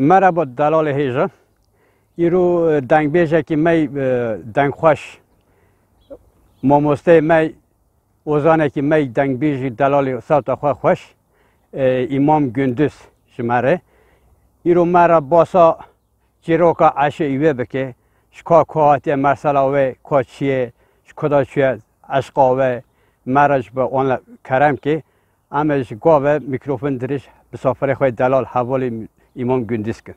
مرا با دلال هیجه ایرو دنگ بیجه که می دنگ خوش ماموسته می اوزانه که می دنگ بیجی دلال سات خواه خوش امام گندوز شماره ایرو مرا باسا چیروکا عشه ایوه بکه شکا کهاتی مرسلا و که چیه شکدا چیه عشقا و مرج به اون کرم که امش گاوه میکروفون درش به سافر خواهی دلال حوالی имом Гюндиске.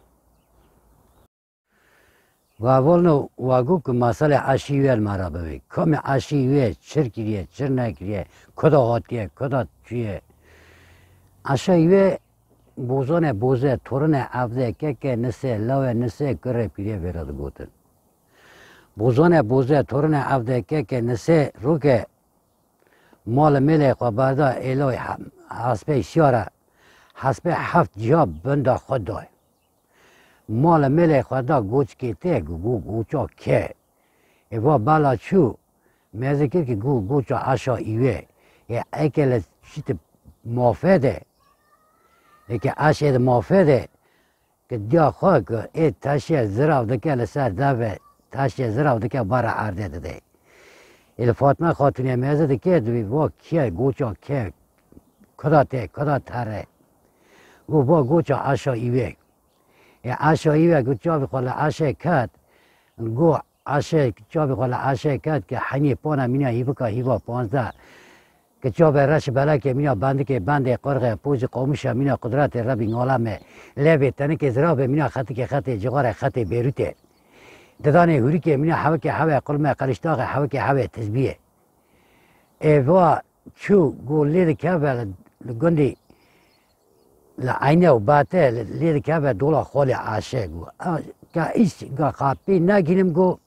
Ваволно вагу ку масале ашивел марабави. Коме ашиве, чиркирие, чирнекирие, кода хотие, кода чуе. Ашиве boze torune avde keke nese, lave nese, kere pire verad gotin. Bozone boze torune avde keke nese, ruke mal mele qabarda eloy hasbe şiara حسب هفت جا بند خدا مال مل خدا گوچ که ته گو گوچا که ایوا بالا چو میزه که که گو گوچا اشا ایوه ای اکل چیت مافده ای که عشا مافده که دیا خواه که ای تشه زراو دکه لسر دوه تشه زراو دکه برا عرده ده ایل فاطمه خاتونی میزه دکه دوی وا که گوچا که کدا ته کدا تره گو با گو چه یا ایوه عشا ایوه گو چا بخوال عشا گو آشا چا بخوال آشا کد که حنی پانا مینا هیفو که هیوا پانزده که چا به رش بلا که مینا بند که بند قرغ پوز قومش مینا قدرت رب نالمه لبه تنه که زرا مینا خط که خط جغار خط بیروته ددانه هوری که مینا حوه که حوه قلمه قلشتاق حوه که حوه تزبیه با چو گو لید که گندی لا أنا باته لیر که به دولا خالی عاشه گو که ایش گا قاپی نگیرم گو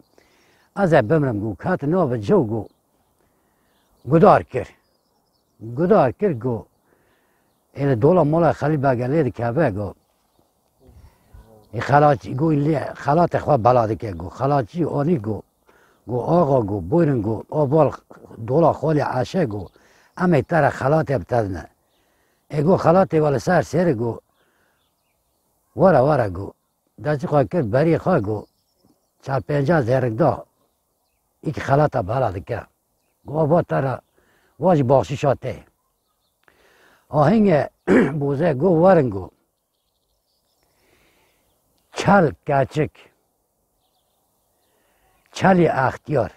از بمرم گو کات نو به جو گو گدار کر گدار کر گو این دولا مولا خالی بگه لیر که به گو خلاچ گو لی خوا بلاد که گو خلاچی آنی گو گو آقا بورن گو آبال دولا خالی عاشه گو اما تر خلات اگو خلاتی ول سر سر گو وارا وارا گو دستی خواهی کرد بری خواهی گو چار پینجا زیرک دا ایک خلاتا بالا دکه گو با تارا واج باخشی شاته آهنگ بوزه گو وارن گو چل کچک چل اختیار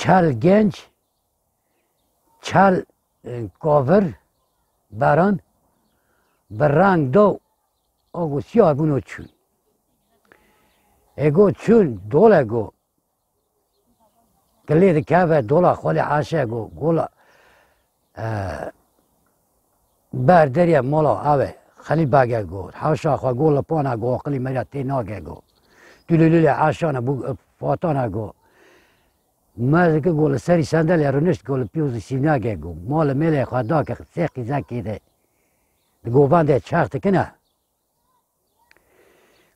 چل گنج چل کافر بران به رنگ دو آگو سیاه بونو چون اگو چون دوله گو گلید که دوله خالی عاشه گو گوله بر مولا اوه خلی بگه گو حوشا خواه گو پانه گو اقلی مریا تیناگه گو دلولول بو فاتانه گو مازه که گل سری صندلی رو نشت گل پیوز سینا گو مال مل خدا که سه قیزه کیده گو بنده چخت کنه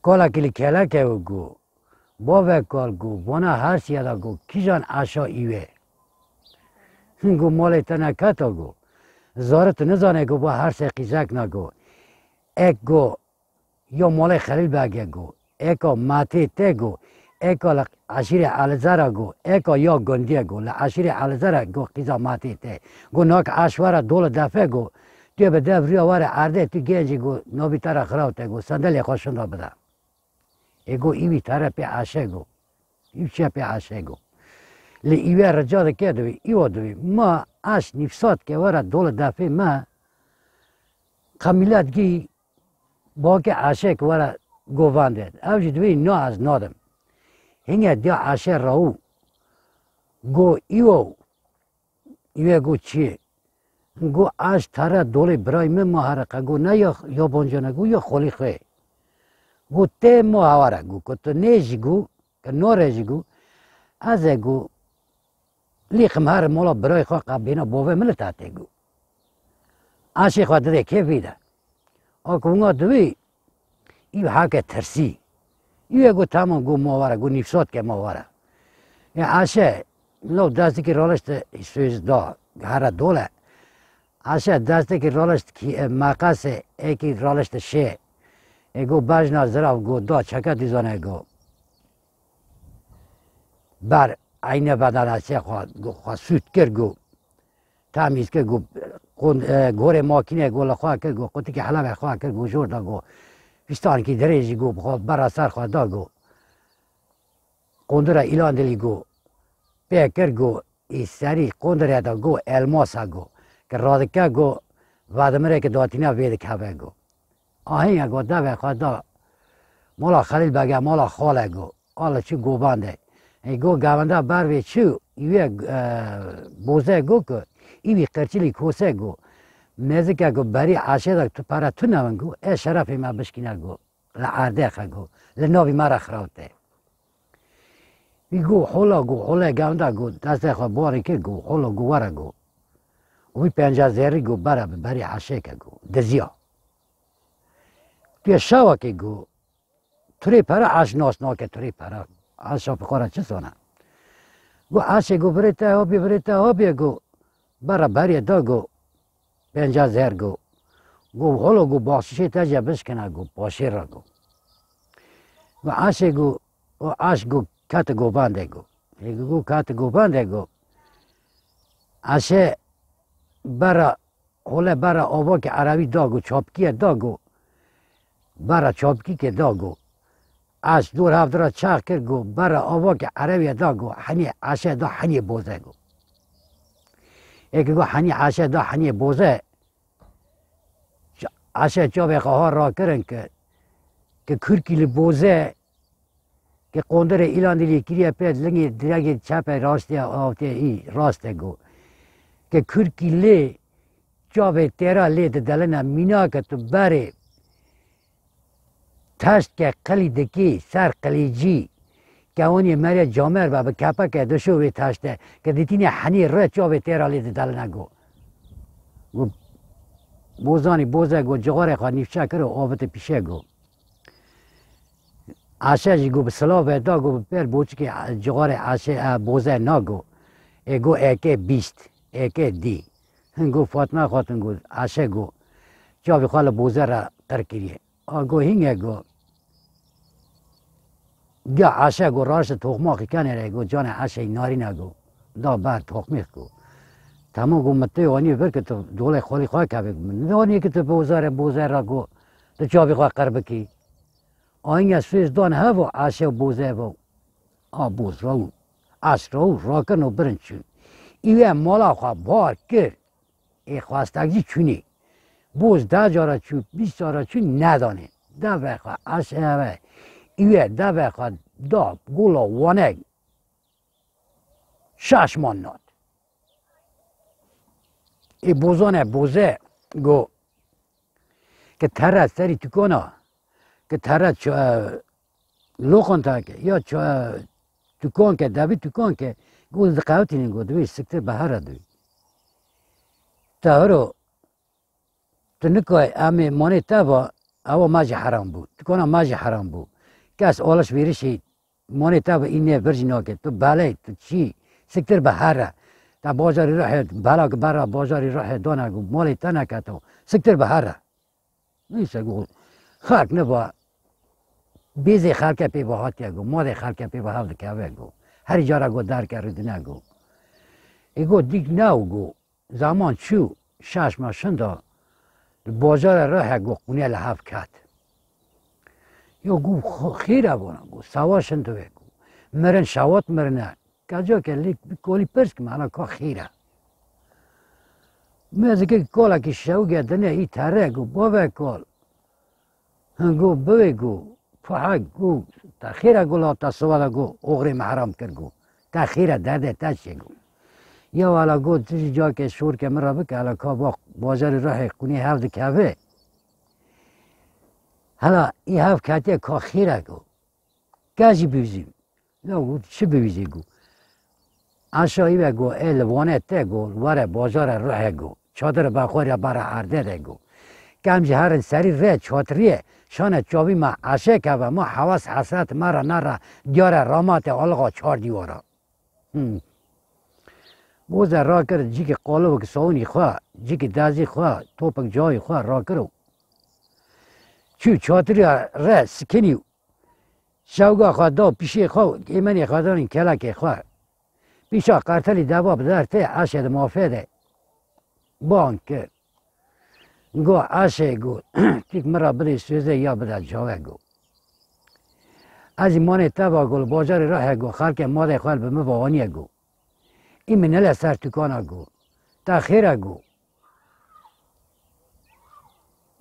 کالا کلی کلا که گو با کال گو بنا هر سیادا گو کیجان عشا ایوه گو مال تنکتا گو زارت نزانه گو با هر سه قیزک نگو اک گو یا مال خلیل بگه گو اکا ماتی ته گو اکا عشیر علزر گو ایکا یا گندی گو لعشیر علزر گو قیزاماتی ته گو ناک عشوار دول دفعه گو تو به دفری آور عرده تو گیجی گو نوبی تر خراو ته گو سندل خوشن دا بده ایگو ایوی تر پی عشه گو ایو چه پی عشه گو لی ایوی رجا ده که دوی ایو دوی ما عش نفسات که وره دول دفعه ما قمیلت گی باک عشه که وره گووانده اوجی دوی نا از نادم هنگه dia ase راو گو ایو ایو گو چیه گو آش تره دولی برای من محرقه گو نه یا بانجانه گو یا خلیخه گو ته محوره گو که تو نیجی گو که نورجی گو از گو لیخم هر مولا برای خواه قبینا باوه ملت هاته گو آشه خواه دده که بیده آکو اونگا دوی ایو حاک ترسی یه گو تمام گو ماوره گو نیفساد که ماوره این یعنی عشه لو دستی که رالشت سویز دا هر دوله عشه دستی که رالشت که مقص ای که رالشت شه ای گو نظره و گو دا چکه دیزانه گو بر عین بدن گو خواه سود کر گو تمیز که گو گور ماکینه گو لخواه کر گو قطی که حلم خواه کر گو جور دا گو پستان کی دریجی گو بخواد برا سر خواد دا گو قندر ایلان دلی گو پیکر گو ای سری قندر دا گو الماس گو که رادکه گو ودمره که داتینه وید کبه گو آهنگ گو دا بخواد دا مالا خلیل بگه مالا خاله گو آلا چی گو بانده ای گو گونده بروی چی یه بوزه گو که ایوی قرچیلی کوسه گو مزگا گو بری عاشق تو پارا تو نوان گو ای شرف ما بشکینا گو لعاده خا گو لنوی ما را خراوته وی گو حولا گو حولا گاوندا گو دست خو باری که گو حولا گو ورا گو وی پنجا زیری گو برا بری عاشق گو دزیا توی شاوا که گو توری پارا عشناس ناکه توری پارا عشا پخورا چه سونه گو عشق گو بریتا ها بی بریتا ها بی گو برا بری دا گو پنجا گو گو غلو گو باسشی تجه بسکنه گو باشی را گو گو عشی گو و گو کت گو بنده گو گو کت گو بنده گو برا قوله برا آبا که عربی داگو چاپکی گو برا چاپکی که گو آش دور هفت را چخ کرد گو برا آبا که عربی گو هنی آش دا هنی بوده گو ای که حنی عشه دا حنی بوزه عشه جا قهار را کرن که که کرکی بوزه که قندر ایلان دیلی کریه پید لنگی درگی چپ راستی آفته ای راسته گو که کرکی لی جا به تیرا لی دلنا مینا که تو بره تشت که قلی دکی سر قلیجی اونی مری جامر بابا کابا که که کدیتینی حنی رت جاب تیرا تیرالی دل نگو گو بوزانی بوزه گو جغار خواه نیفچه کرو آبت پیشه گو عشه گو بسلا و گو پر بوچ که جغار عشه بوزه نگو گو اکه بیست اکه دی گو فاطمه خاتون گو عشه گو وی خال بوزه را ترکیریه آگو هینگه گو گه عاشق گو راش تخمه که کنه را گو جان عشه ناری نگو دا بعد تخمه گو تمام گو مته آنی بر که تو دوله خالی خواه که بگو آنی که تو بوزار بوزار را گو تو چابی خواه قرب آنی از سویز دان هوا عشه بوزه و آ بوز راو عش رو راکن و برن چون ایوه مالا خواه بار کرد ای خواستگی چونی بوز ده جارا چون بیس جارا چون ندانه ده بخواه عشه یه دوه خد داب گلو وانگ شش مان ناد ای بوزانه بوزه گو که تره سری تکونا که تره چه لخون تا یا چه تکون که دوی تکون که گو دقاوتی نگو دوی سکتر هر دوی تا هرو تو نکای امی مانی تا با او مجه حرام بود تکونا مجه حرام بود کس آلش بیرشی مانی تا به اینه برژی ناکه تو بله تو چی سکتر به هر تا بازاری راه بلا که برا بازاری راه دانه گو مالی تا نکه تو سکتر به هر نیست گو خاک نبا بیزی خلک پی با که گو ماده خلک پی با هفت که گو هر جارا گو در رد نگو ایگو دیگ نو گو زمان چو شش ماشن دا بازار راه گو قونه لحف کرد یو گو خیره بونه گو سواشن تو بگو مرن شوات مرنه کجا که لیک کولی پرس که معنا که خیره میزه که کولا که شو گدنه ای تره گو باوه کول گو بوه گو فحق گو خیره گو لا سوالا گو اغری محرام کر گو تا خیره درده چه گو یا والا گو تشی جا که شور که مرا بکه علا که بازار راه خونی هفت کهوه حالا این هفت کتی که خیره گو گازی بیوزیم؟ نه گو چه گو آشایی بگو ال وانه ته گو واره بازار روح گو چادر بخوری برا عرده ده گو کم هر سری ره چادریه شانه چاوی ما عشه که و ما حواس حسرت مرا نره دیار رامات آلغا چار دیوارا بوز را کرد جی که قالو که ساونی خواه جی که دازی خواه توپک جای خواه را کرو چو چادر را سکنی شوگا خود دا پیشی خواهد ایمنی خودان این کلک خواه پیشا قتل دواب در ته مافه مافده بان کرد گو اشه گو تیک مرا بده سوزه یا بده جاوه گو از ایمان تبا گل باجار راه گو خلک ماده خواهد به مباوانی گو این منل سر گو تا گو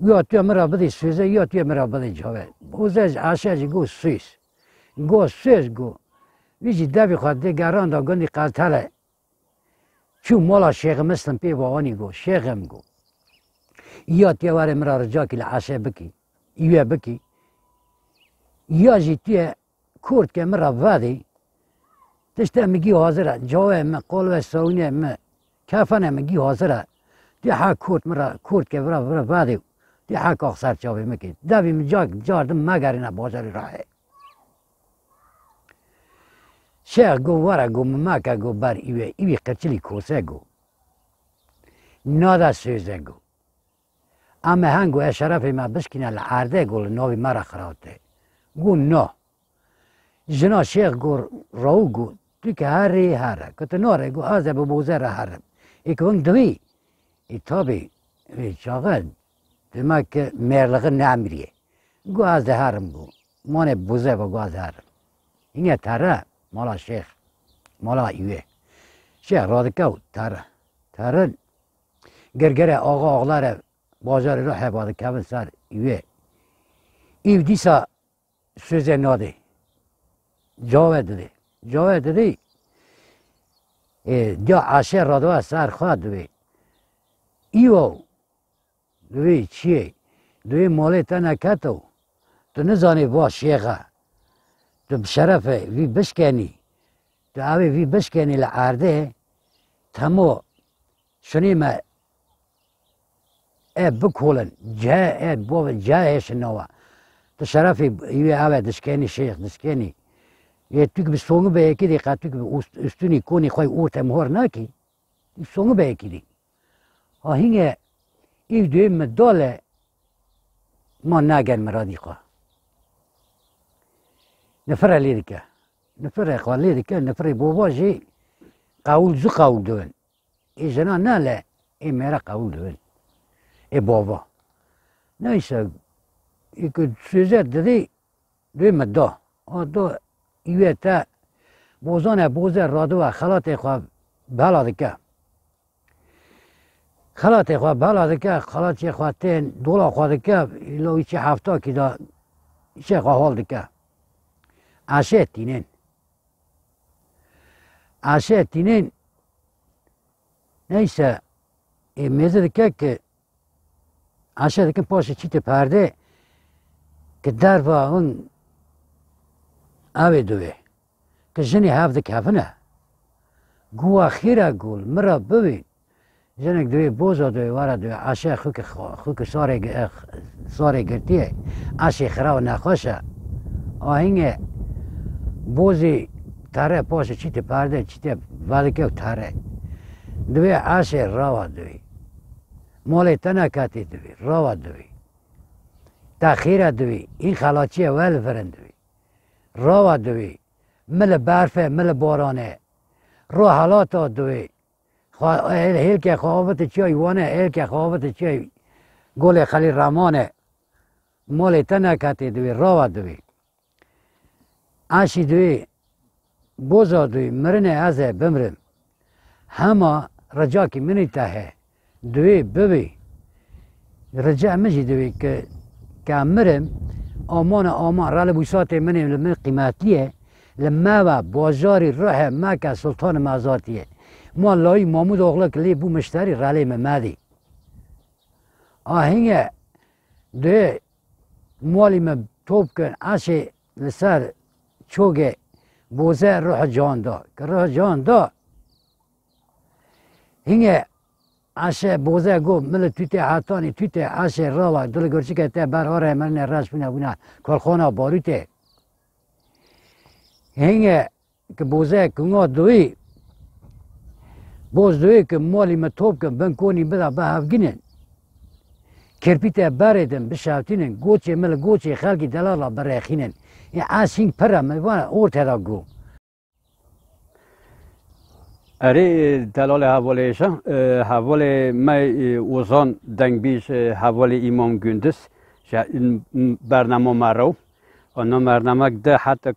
要对么了不得水是，要对么了不得吃饭。我在阿些是够水，够水够。ویجی دبی خود دیگران دا گندی قتله چو مالا شیخ مستم پی وانی گو شیخم گو یا تیوار مرا رجا که لعشه بکی ایوه بکی یا جی تیه کرد که مرا ودی تشته مگی حاضره جاوه ما قلوه ساونه ما کفنه مگی حاضره تیه ها کرد مرا کرد که مرا ودی دی حق آخ سرچاوی میکید دویم جاک جاردم مگر اینا بازاری راهه شیخ گو ورا گو ممکه گو بر ایوه ایوی قچلی کوسه گو نادا سوزه گو اما هنگو اشرف ما بشکینه لعرده گو لناوی مرا خراته گو نه جنا شیخ گو راو گو تو که هره هره کت ناره گو آزه ببوزه را هره ای که دوی ای تابی ای چاقد Demek ki merlığı namiriye. Guaz deharım bu. Mone buze ve guaz deharım. İnge tara mala şeyh. Mala üye. Şeyh radikav tara. Tara gergere ağa ağlara bazarı ruh hebadı kevin sar üye. İvdisa söze nadi. Cave dedi. Cave dedi. E, diyor aşe radova sar khad dedi. İvo دوی چیه دوی مالی تنه کتو تو نزانی با شیخه تو بشرفه وی بشکنی تو اوی وی بشکنی لعرده تمو شنی ما اب بکولن جا اب بو جا هش نوا تو شرفی وی اوی دشکنی شیخ دشکنی یه توک به سونگ به یکی دی قطع توک به استونی کنی خواه او تمهور نکی سونگ به یکی دی ها هینگه ای دوی مدال ما ناگن مرادی قا نفر لیدکه نفر قا لیدکه نفر بابا جی قول زو قول دون ای جنا نه لا ای میرا قول دون ای بابا نایسا ای که سوزت دادی دوی مدا آدو ایوه تا بوزان بوزه رادو و خلات خواب بلا دکه خلاته خواه بلا دکه خلات چه خواه تین دولا خواه دکه لو ایچه هفته که دا چه خواه حال دکه عشه تینین عشه tinin neyse e, meze dikkat ki aşağıdaki poşet çite perde ki derva un ave duve ki jini havdik havına guva khira gul mira bevin ženek dve bozo do vara do aše khuk khuk sare sare gertie aše khrao na khosha آهنگ بوزی تره پاس چیت پرده چیت ولکه تره دوی عش روا دوی مال تنکتی دوی روا دوی تخیر دوی این خلاچی ول فرن دوی روا دوی مل برفه مل بارانه رو حالات دوی هیل که خوابت چای وانه هیل که خوابت چای گل خلیل رمانه مال تنه کتی دوی راو دوی اشی دوی بوزا دوی مرنه از بمرم همه رجا که منی تهه دوی ببی رجا مجی دوی که که مرم آمان آمان را لبوسات منی من قیمتیه لما بازاری روح مکه سلطان مزاتیه مالای مامود اغلا کلی بو مشتری رلی ممدی آهنگ ده مالی من توب کن اشه لسر چوگه بوزه روح جان دا که روح جان دا هنگه اشه بوزه گو مل تویت حتانی تویت اشه راوا دل گرچی که ته برهاره من راش بینه بونه کارخانه باروته هنگه که بوزه کنگا دوی بۆزۆیەکم مۆڵی مە تۆبکەم بەن کۆنی بدا بە هاافگنن کرپیتە بارێدن بشاوتینن گۆچێ مە لە گۆچی خەڵکی دەلاڵە بەڕێخینن یا ئاسینگ پەرە مەوانە ئۆ تێرا گۆ ئەرێ دەلاڵی هاوڵێشە هاوڵێ مەی وزۆن دەنگبیش هاوڵی ئیمۆم گوندس بەرنەمە مەڕە و ئەنۆ ده دە حتە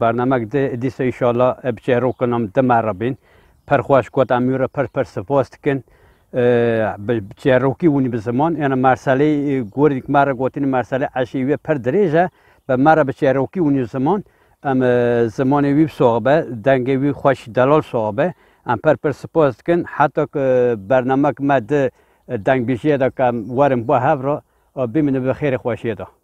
بەرنەمەک دە دیسە کنم ئەبچێ ڕووکنم دەمەڕەبین. پرخواش کوت امیره پر پر سپاست کن چروکی ونی به زمان انا مرسله گوردیک مرا گوتین مرسله عشیوه پر دریجه به مرا به چروکی ونی زمان ام زمان وی صاحبه دنگ وی خوش دلال صاحبه ام پر پر سپاست کن حتی که برنامه که مد دنگ بیشیه دا کم ورم با هفرا ببینه به خیر خوشیه دا